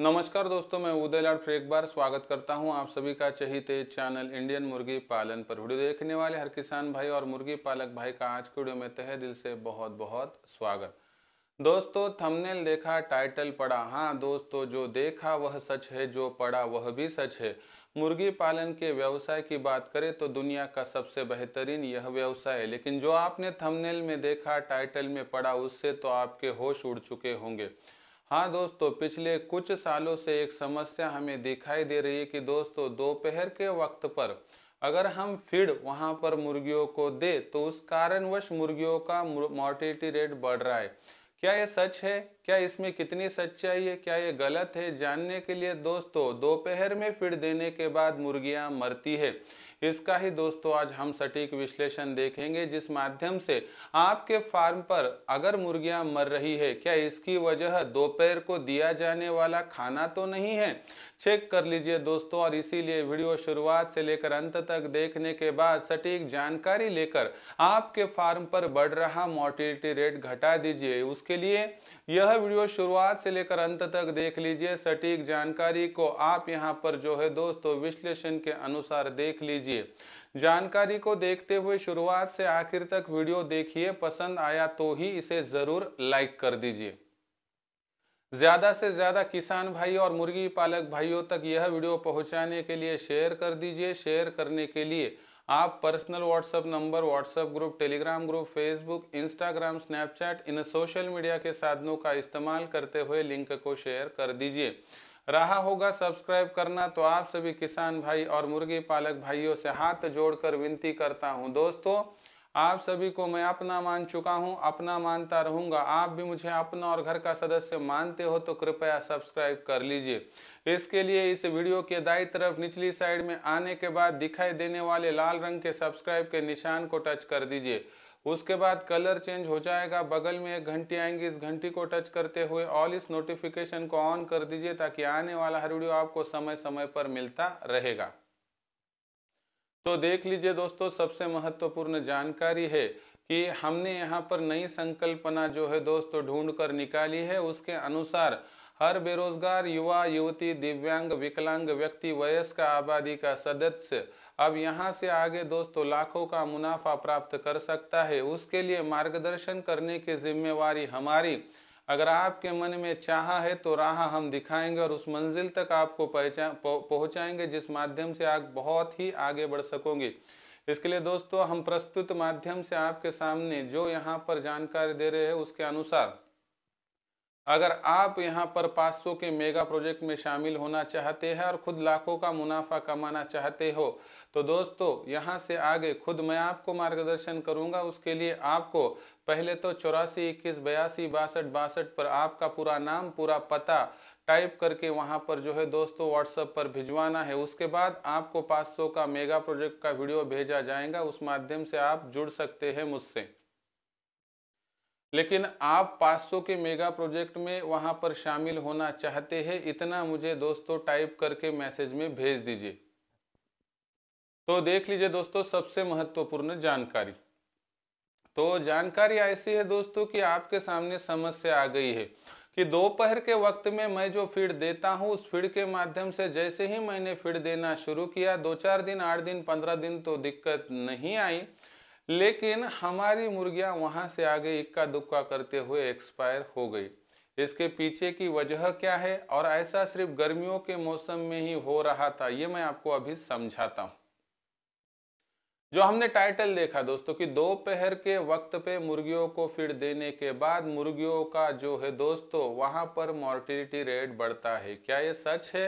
नमस्कार दोस्तों मैं उदय लाड फिर एक बार स्वागत करता हूं आप सभी का चहित चैनल इंडियन मुर्गी पालन पर वीडियो देखने वाले हर किसान भाई और मुर्गी पालक भाई का आज के वीडियो में तहे दिल से बहुत बहुत स्वागत दोस्तों थंबनेल देखा टाइटल पढ़ा हाँ दोस्तों जो देखा वह सच है जो पढ़ा वह भी सच है मुर्गी पालन के व्यवसाय की बात करें तो दुनिया का सबसे बेहतरीन यह व्यवसाय है लेकिन जो आपने थंबनेल में देखा टाइटल में पढ़ा उससे तो आपके होश उड़ चुके होंगे हाँ दोस्तों पिछले कुछ सालों से एक समस्या हमें दिखाई दे रही है कि दोस्तों दोपहर के वक्त पर अगर हम फीड वहाँ पर मुर्गियों को दे तो उस कारणवश मुर्गियों का मोर्टिलिटी रेट बढ़ रहा है क्या ये सच है क्या इसमें कितनी सच्चाई है क्या ये गलत है जानने के लिए दोस्तों दोपहर में फीड देने के बाद मुर्गियाँ मरती है इसका ही दोस्तों आज हम सटीक विश्लेषण देखेंगे जिस माध्यम से आपके फार्म पर अगर मुर्गियां मर रही है क्या इसकी वजह दोपहर को दिया जाने वाला खाना तो नहीं है चेक कर लीजिए दोस्तों और इसीलिए वीडियो शुरुआत से लेकर अंत तक देखने के बाद सटीक जानकारी लेकर आपके फार्म पर बढ़ रहा मोर्टिलिटी रेट घटा दीजिए उसके लिए यह वीडियो शुरुआत से लेकर अंत तक देख लीजिए सटीक जानकारी को आप यहाँ पर जो है दोस्तों विश्लेषण के अनुसार देख लीजिए कीजिए जानकारी को देखते हुए शुरुआत से आखिर तक वीडियो देखिए पसंद आया तो ही इसे ज़रूर लाइक कर दीजिए ज़्यादा से ज़्यादा किसान भाई और मुर्गी पालक भाइयों तक यह वीडियो पहुंचाने के लिए शेयर कर दीजिए शेयर करने के लिए आप personal WhatsApp number WhatsApp group Telegram group Facebook Instagram Snapchat इन सोशल मीडिया के साधनों का इस्तेमाल करते हुए लिंक को शेयर कर दीजिए रहा होगा सब्सक्राइब करना तो आप सभी किसान भाई और मुर्गी पालक भाइयों से हाथ जोड़कर विनती करता हूं दोस्तों आप सभी को मैं अपना मान चुका हूं अपना मानता रहूंगा आप भी मुझे अपना और घर का सदस्य मानते हो तो कृपया सब्सक्राइब कर लीजिए इसके लिए इस वीडियो के दाई तरफ निचली साइड में आने के बाद दिखाई देने वाले लाल रंग के सब्सक्राइब के निशान को टच कर दीजिए उसके बाद कलर चेंज हो जाएगा बगल में एक घंटी आएंगी इस घंटी को टच करते हुए ऑल इस नोटिफिकेशन को ऑन कर दीजिए ताकि आने वाला हर वीडियो आपको समय समय पर मिलता रहेगा तो देख लीजिए दोस्तों सबसे महत्वपूर्ण जानकारी है कि हमने यहाँ पर नई संकल्पना जो है दोस्तों ढूंढ कर निकाली है उसके अनुसार हर बेरोजगार युवा युवती दिव्यांग विकलांग व्यक्ति वयस्क आबादी का सदस्य अब यहाँ से आगे दोस्तों लाखों का मुनाफा प्राप्त कर सकता है उसके लिए मार्गदर्शन करने की जिम्मेवारी हमारी अगर आपके मन में चाह है तो राह हम दिखाएंगे और उस मंजिल तक आपको पहुँचाएंगे जिस माध्यम से आप बहुत ही आगे बढ़ सकोगे इसके लिए दोस्तों हम प्रस्तुत माध्यम से आपके सामने जो यहाँ पर जानकारी दे रहे हैं उसके अनुसार अगर आप यहाँ पर 500 के मेगा प्रोजेक्ट में शामिल होना चाहते हैं और खुद लाखों का मुनाफा कमाना चाहते हो तो दोस्तों यहाँ से आगे खुद मैं आपको मार्गदर्शन करूँगा उसके लिए आपको पहले तो चौरासी इक्कीस बयासी बासठ बासठ पर आपका पूरा नाम पूरा पता टाइप करके वहाँ पर जो है दोस्तों व्हाट्सएप पर भिजवाना है उसके बाद आपको 500 का मेगा प्रोजेक्ट का वीडियो भेजा जाएगा उस माध्यम से आप जुड़ सकते हैं मुझसे लेकिन आप 500 के मेगा प्रोजेक्ट में वहाँ पर शामिल होना चाहते हैं इतना मुझे दोस्तों टाइप करके मैसेज में भेज दीजिए तो देख लीजिए दोस्तों सबसे महत्वपूर्ण जानकारी तो जानकारी ऐसी है दोस्तों कि आपके सामने समस्या आ गई है कि दोपहर के वक्त में मैं जो फीड देता हूँ उस फीड के माध्यम से जैसे ही मैंने फीड देना शुरू किया दो चार दिन आठ दिन पंद्रह दिन तो दिक्कत नहीं आई लेकिन हमारी मुर्गियां वहां से आगे इक्का दुक्का करते हुए एक्सपायर हो गई इसके पीछे की वजह क्या है और ऐसा सिर्फ गर्मियों के मौसम में ही हो रहा था ये मैं आपको अभी समझाता हूं जो हमने टाइटल देखा दोस्तों कि दोपहर के वक्त पे मुर्गियों को फीड देने के बाद मुर्गियों का जो है दोस्तों वहां पर मॉर्टिलिटी रेट बढ़ता है क्या ये सच है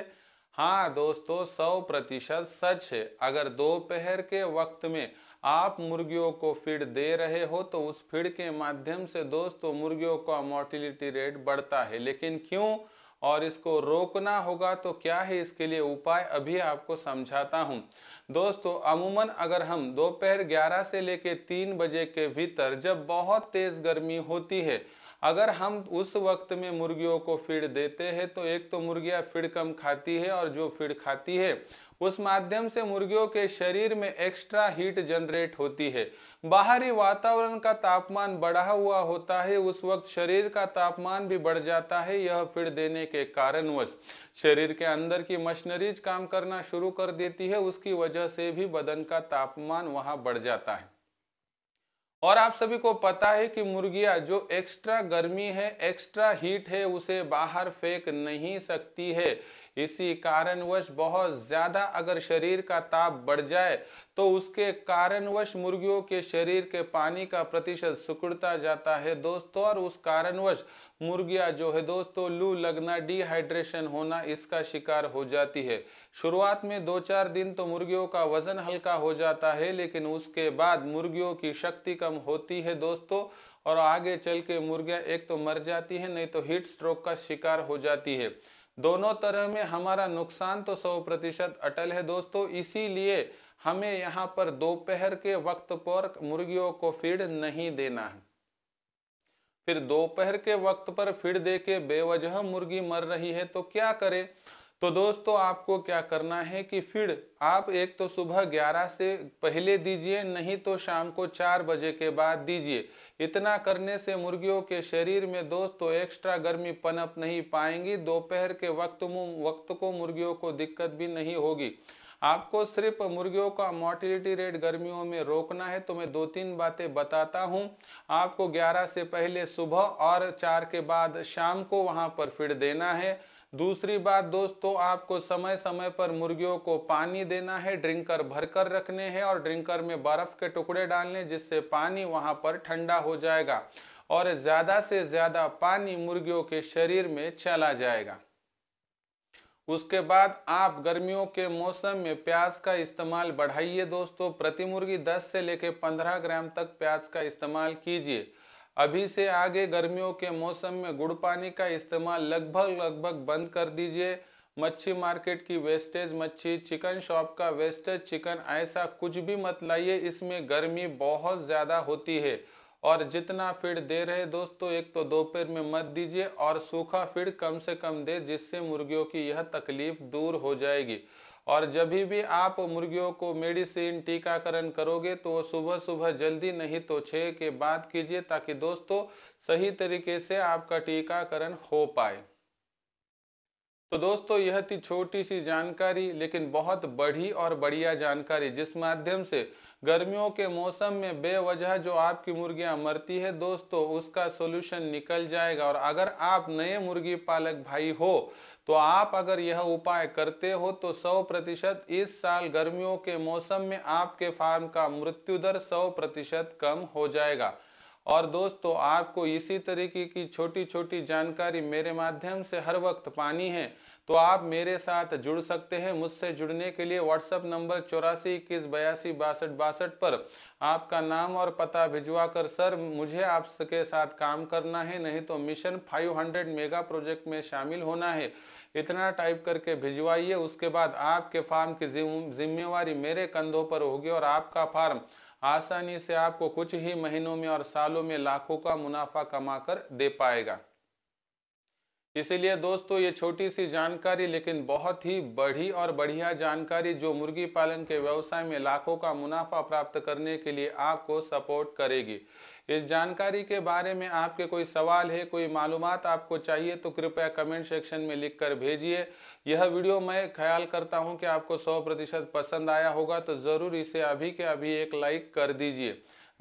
हाँ दोस्तों सौ प्रतिशत सच है अगर दोपहर के वक्त में आप मुर्गियों को फीड दे रहे हो तो उस फीड के माध्यम से दोस्तों मुर्गियों का मोर्टिलिटी रेट बढ़ता है लेकिन क्यों और इसको रोकना होगा तो क्या है इसके लिए उपाय अभी आपको समझाता हूँ दोस्तों अमूमन अगर हम दोपहर 11 से लेकर 3 बजे के भीतर जब बहुत तेज़ गर्मी होती है अगर हम उस वक्त में मुर्गियों को फीड देते हैं तो एक तो मुर्गियां फीड कम खाती है और जो फीड खाती है उस माध्यम से मुर्गियों के शरीर में एक्स्ट्रा हीट जनरेट होती है बाहरी वातावरण का तापमान बढ़ा हुआ होता है उस वक्त शरीर का तापमान भी बढ़ जाता है यह फिर देने के कारणवश शरीर के अंदर की मशीनरीज काम करना शुरू कर देती है उसकी वजह से भी बदन का तापमान वहाँ बढ़ जाता है और आप सभी को पता है कि मुर्गियां जो एक्स्ट्रा गर्मी है एक्स्ट्रा हीट है उसे बाहर फेंक नहीं सकती है इसी कारणवश बहुत ज़्यादा अगर शरीर का ताप बढ़ जाए तो उसके कारणवश मुर्गियों के शरीर के पानी का प्रतिशत सिकुड़ता जाता है दोस्तों और उस कारणवश मुर्गियाँ जो है दोस्तों लू लगना डिहाइड्रेशन होना इसका शिकार हो जाती है शुरुआत में दो चार दिन तो मुर्गियों का वजन हल्का हो जाता है लेकिन उसके बाद मुर्गियों की शक्ति कम होती है दोस्तों और आगे चल के मुर्गियाँ एक तो मर जाती है नहीं तो हीट स्ट्रोक का शिकार हो जाती है दोनों तरह में हमारा नुकसान तो सौ प्रतिशत अटल है दोस्तों इसीलिए हमें यहाँ पर दोपहर के वक्त पर मुर्गियों को फीड नहीं देना है फिर दोपहर के वक्त पर फीड दे के बेवजह मुर्गी मर रही है तो क्या करे तो दोस्तों आपको क्या करना है कि फिर आप एक तो सुबह 11 से पहले दीजिए नहीं तो शाम को 4 बजे के बाद दीजिए इतना करने से मुर्गियों के शरीर में दोस्तों एक्स्ट्रा गर्मी पनप नहीं पाएंगी दोपहर के वक्त वक्त को मुर्गियों को दिक्कत भी नहीं होगी आपको सिर्फ मुर्गियों का मोर्टिलिटी रेट गर्मियों में रोकना है तो मैं दो तीन बातें बताता हूं आपको 11 से पहले सुबह और 4 के बाद शाम को वहां पर फिर देना है दूसरी बात दोस्तों आपको समय समय पर मुर्गियों को पानी देना है ड्रिंकर भरकर रखने हैं और ड्रिंकर में बर्फ के टुकड़े डालने जिससे पानी वहां पर ठंडा हो जाएगा और ज्यादा से ज्यादा पानी मुर्गियों के शरीर में चला जाएगा उसके बाद आप गर्मियों के मौसम में प्याज का इस्तेमाल बढ़ाइए दोस्तों प्रति मुर्गी 10 से लेकर 15 ग्राम तक प्याज का इस्तेमाल कीजिए अभी से आगे गर्मियों के मौसम में गुड़ पानी का इस्तेमाल लगभग लगभग बंद कर दीजिए मच्छी मार्केट की वेस्टेज मच्छी चिकन शॉप का वेस्टेज चिकन ऐसा कुछ भी मत लाइए इसमें गर्मी बहुत ज़्यादा होती है और जितना फीड दे रहे दोस्तों एक तो दोपहर में मत दीजिए और सूखा फीड कम से कम दे जिससे मुर्गियों की यह तकलीफ दूर हो जाएगी और जब भी आप मुर्गियों को मेडिसिन टीकाकरण करोगे तो सुबह सुबह जल्दी नहीं तो छः के बाद कीजिए ताकि दोस्तों सही तरीके से आपका टीकाकरण हो पाए तो दोस्तों यह थी छोटी सी जानकारी लेकिन बहुत बड़ी और बढ़िया जानकारी जिस माध्यम से गर्मियों के मौसम में बेवजह जो आपकी मुर्गियां मरती है दोस्तों उसका सोल्यूशन निकल जाएगा और अगर आप नए मुर्गी पालक भाई हो तो आप अगर यह उपाय करते हो तो 100 प्रतिशत इस साल गर्मियों के मौसम में आपके फार्म का मृत्यु दर 100 प्रतिशत कम हो जाएगा और दोस्तों आपको इसी तरीके की छोटी छोटी जानकारी मेरे माध्यम से हर वक्त पानी है तो आप मेरे साथ जुड़ सकते हैं मुझसे जुड़ने के लिए व्हाट्सएप नंबर चौरासी इक्कीस बयासी बासठ बासठ पर आपका नाम और पता भिजवा कर सर मुझे आपके साथ काम करना है नहीं तो मिशन 500 मेगा प्रोजेक्ट में शामिल होना है इतना टाइप करके भिजवाइए उसके बाद आपके फार्म की जिम्मेवारी मेरे कंधों पर होगी और आपका फार्म आसानी से आपको कुछ ही महीनों में और सालों में लाखों का मुनाफा कमाकर दे पाएगा इसीलिए दोस्तों ये छोटी सी जानकारी लेकिन बहुत ही बड़ी और बढ़िया जानकारी जो मुर्गी पालन के व्यवसाय में लाखों का मुनाफा प्राप्त करने के लिए आपको सपोर्ट करेगी इस जानकारी के बारे में आपके कोई सवाल है कोई मालूम आपको चाहिए तो कृपया कमेंट सेक्शन में लिख कर भेजिए यह वीडियो मैं ख्याल करता हूँ कि आपको सौ प्रतिशत पसंद आया होगा तो ज़रूर इसे अभी के अभी एक लाइक कर दीजिए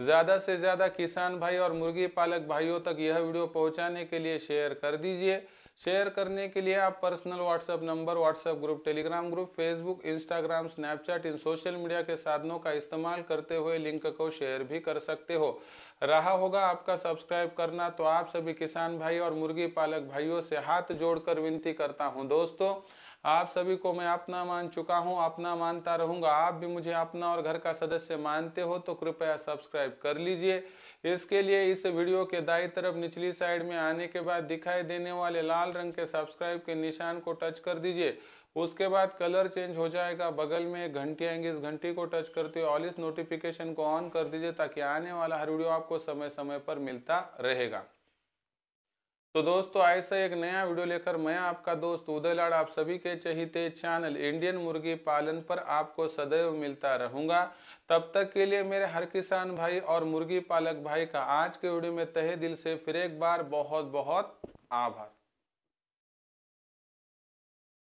ज़्यादा से ज़्यादा किसान भाई और मुर्गी पालक भाइयों तक यह वीडियो पहुँचाने के लिए शेयर कर दीजिए शेयर करने के लिए आप personal WhatsApp number WhatsApp group Telegram group Facebook Instagram Snapchat इन सोशल मीडिया के साधनों का इस्तेमाल करते हुए लिंक को शेयर भी कर सकते हो रहा होगा आपका सब्सक्राइब करना तो आप सभी किसान भाई और मुर्गी पालक भाइयों से हाथ जोड़कर विनती करता हूँ दोस्तों आप सभी को मैं अपना मान चुका हूँ अपना मानता रहूंगा आप भी मुझे अपना और घर का सदस्य मानते हो तो कृपया सब्सक्राइब कर लीजिए इसके लिए इस वीडियो के दाई तरफ निचली साइड में आने के बाद दिखाई देने वाले लाल रंग के सब्सक्राइब के निशान को टच कर दीजिए उसके बाद कलर चेंज हो जाएगा बगल में एक घंटी आएंगी इस घंटी को टच करते हुए ऑल इस नोटिफिकेशन को ऑन कर दीजिए ताकि आने वाला हर वीडियो आपको समय समय पर मिलता रहेगा तो दोस्तों ऐसा एक नया वीडियो लेकर मैं आपका दोस्त उदय लाड़ आप सभी के चहिते चैनल इंडियन मुर्गी पालन पर आपको सदैव मिलता रहूंगा तब तक के लिए मेरे हर किसान भाई और मुर्गी पालक भाई का आज के वीडियो में तहे दिल से फिर एक बार बहुत बहुत आभार